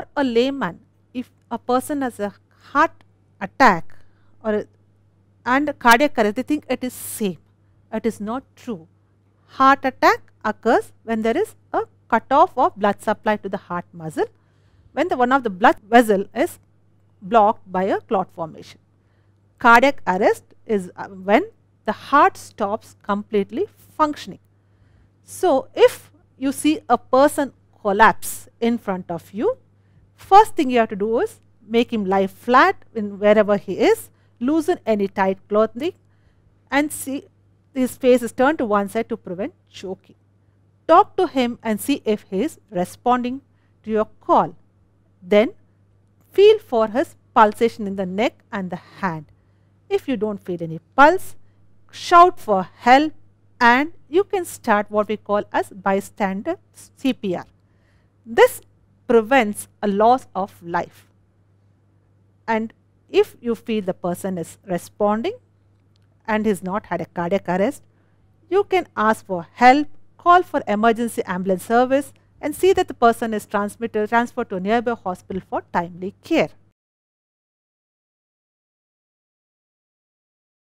for a layman, if a person has a heart attack or a, and cardiac arrest, they think it is same. It is not true. Heart attack occurs when there is a cutoff of blood supply to the heart muscle, when the one of the blood vessel is blocked by a clot formation. Cardiac arrest is uh, when the heart stops completely functioning. So, if you see a person collapse in front of you, First thing you have to do is make him lie flat in wherever he is, loosen any tight clothing and see his face is turned to one side to prevent choking. Talk to him and see if he is responding to your call. Then feel for his pulsation in the neck and the hand. If you don't feel any pulse, shout for help and you can start what we call as bystander CPR. This prevents a loss of life. And if you feel the person is responding and has not had a cardiac arrest, you can ask for help, call for emergency ambulance service and see that the person is transmitted, transferred to a nearby hospital for timely care.